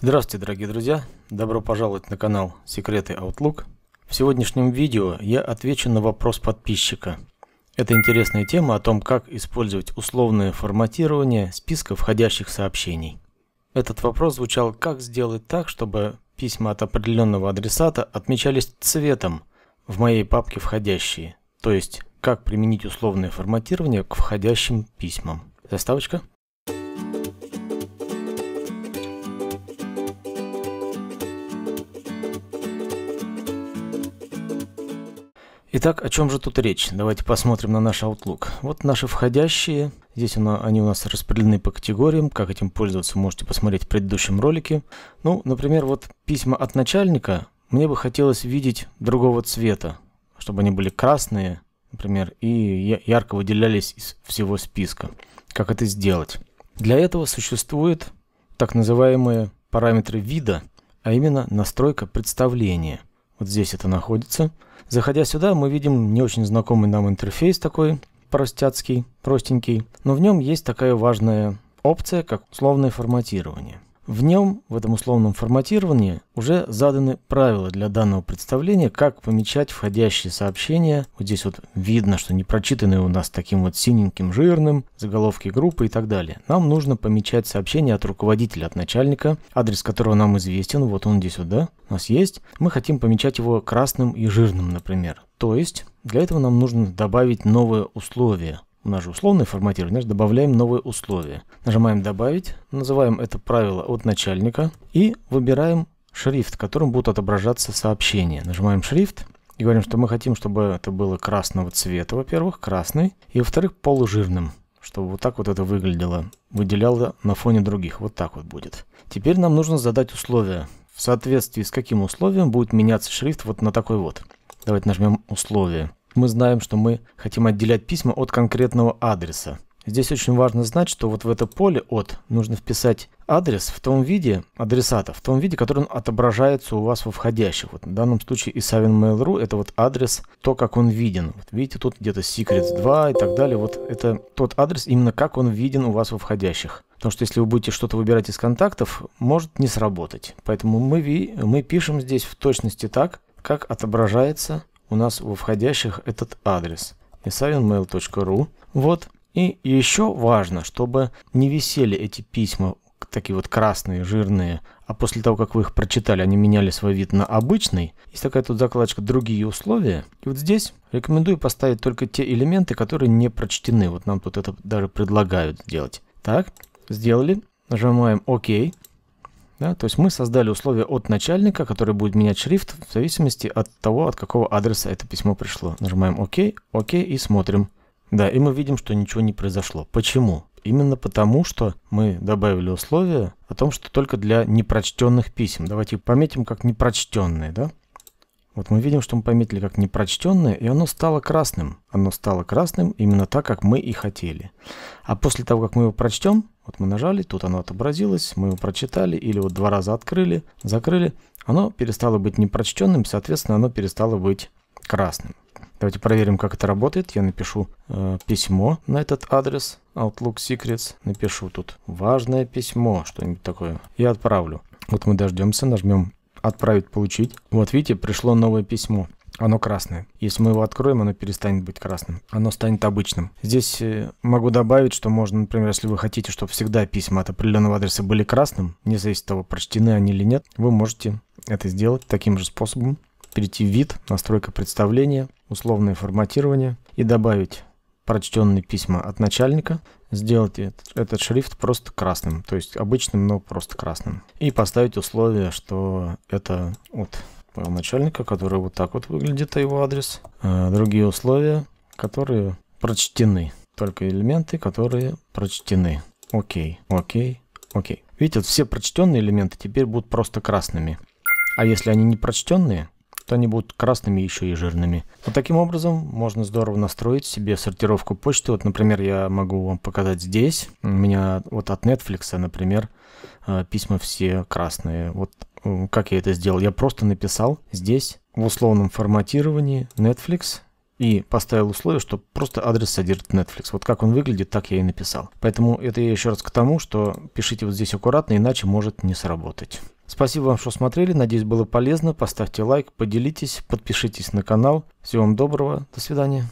Здравствуйте, дорогие друзья! Добро пожаловать на канал Секреты Outlook. В сегодняшнем видео я отвечу на вопрос подписчика. Это интересная тема о том, как использовать условное форматирование списка входящих сообщений. Этот вопрос звучал, как сделать так, чтобы письма от определенного адресата отмечались цветом в моей папке «Входящие», то есть как применить условное форматирование к входящим письмам. Заставочка. Итак, о чем же тут речь? Давайте посмотрим на наш Outlook. Вот наши входящие. Здесь они у нас распределены по категориям. Как этим пользоваться, можете посмотреть в предыдущем ролике. Ну, например, вот письма от начальника мне бы хотелось видеть другого цвета, чтобы они были красные, например, и ярко выделялись из всего списка. Как это сделать? Для этого существуют так называемые параметры вида, а именно настройка представления. Вот здесь это находится. Заходя сюда, мы видим не очень знакомый нам интерфейс такой, простяцкий, простенький. Но в нем есть такая важная опция, как условное форматирование. В нем, в этом условном форматировании, уже заданы правила для данного представления, как помечать входящие сообщения. Вот здесь вот видно, что не прочитанные у нас таким вот синеньким жирным, заголовки группы и так далее. Нам нужно помечать сообщение от руководителя, от начальника, адрес которого нам известен, вот он здесь вот, да, у нас есть. Мы хотим помечать его красным и жирным, например. То есть, для этого нам нужно добавить новое условие – у нас же условное форматирование, значит, добавляем новые условия. Нажимаем «Добавить», называем это правило от начальника и выбираем шрифт, которым будут отображаться сообщения. Нажимаем «Шрифт» и говорим, что мы хотим, чтобы это было красного цвета, во-первых, красный, и, во-вторых, полужирным, чтобы вот так вот это выглядело, выделяло на фоне других. Вот так вот будет. Теперь нам нужно задать условия. В соответствии с каким условием будет меняться шрифт вот на такой вот. Давайте нажмем «Условия» мы знаем, что мы хотим отделять письма от конкретного адреса. Здесь очень важно знать, что вот в это поле «от» нужно вписать адрес в том виде адресата, в том виде, который он отображается у вас во входящих. Вот в данном случае Исавин Mail.ru – это вот адрес, то, как он виден. Вот видите, тут где-то Secrets 2 и так далее. Вот это тот адрес, именно как он виден у вас во входящих. Потому что если вы будете что-то выбирать из контактов, может не сработать. Поэтому мы, мы пишем здесь в точности так, как отображается у нас во входящих этот адрес isavinmail.ru. Вот. И еще важно, чтобы не висели эти письма, такие вот красные, жирные, а после того, как вы их прочитали, они меняли свой вид на обычный. Есть такая тут закладочка «Другие условия». И вот здесь рекомендую поставить только те элементы, которые не прочтены. Вот нам тут это даже предлагают сделать. Так, сделали. Нажимаем «Ок». Да, то есть мы создали условия от начальника, который будет менять шрифт в зависимости от того, от какого адреса это письмо пришло. Нажимаем ОК, ОК и смотрим. Да, и мы видим, что ничего не произошло. Почему? Именно потому, что мы добавили условие о том, что только для непрочтенных писем. Давайте пометим как непрочтенные, да? Вот мы видим, что мы пометили как непрочтенное, и оно стало красным. Оно стало красным именно так, как мы и хотели. А после того, как мы его прочтем, вот мы нажали, тут оно отобразилось, мы его прочитали, или вот два раза открыли, закрыли, оно перестало быть непрочтенным, соответственно, оно перестало быть красным. Давайте проверим, как это работает. Я напишу э, письмо на этот адрес Outlook Secrets. Напишу тут важное письмо, что-нибудь такое. И отправлю. Вот мы дождемся, нажмем отправить, получить. Вот видите, пришло новое письмо. Оно красное. Если мы его откроем, оно перестанет быть красным. Оно станет обычным. Здесь э, могу добавить, что можно, например, если вы хотите, чтобы всегда письма от определенного адреса были красным, не зависит от того, прочтены они или нет, вы можете это сделать таким же способом. Перейти в вид, настройка представления, условное форматирование и добавить прочтенные письма от начальника, сделать этот, шрифт просто красным, то есть обычным, но просто красным. И поставить условие, что это от начальника, который вот так вот выглядит, а его адрес. Э, другие условия, которые прочтены. Только элементы, которые прочтены. Окей, окей, окей. Видите, вот все прочтенные элементы теперь будут просто красными. А если они не прочтенные, что они будут красными еще и жирными. Вот таким образом можно здорово настроить себе сортировку почты. Вот, например, я могу вам показать здесь. У меня вот от Netflix, например, э, письма все красные. Вот э, как я это сделал? Я просто написал здесь в условном форматировании Netflix и поставил условие, что просто адрес содержит Netflix. Вот как он выглядит, так я и написал. Поэтому это я еще раз к тому, что пишите вот здесь аккуратно, иначе может не сработать. Спасибо вам, что смотрели. Надеюсь, было полезно. Поставьте лайк, поделитесь, подпишитесь на канал. Всего вам доброго. До свидания.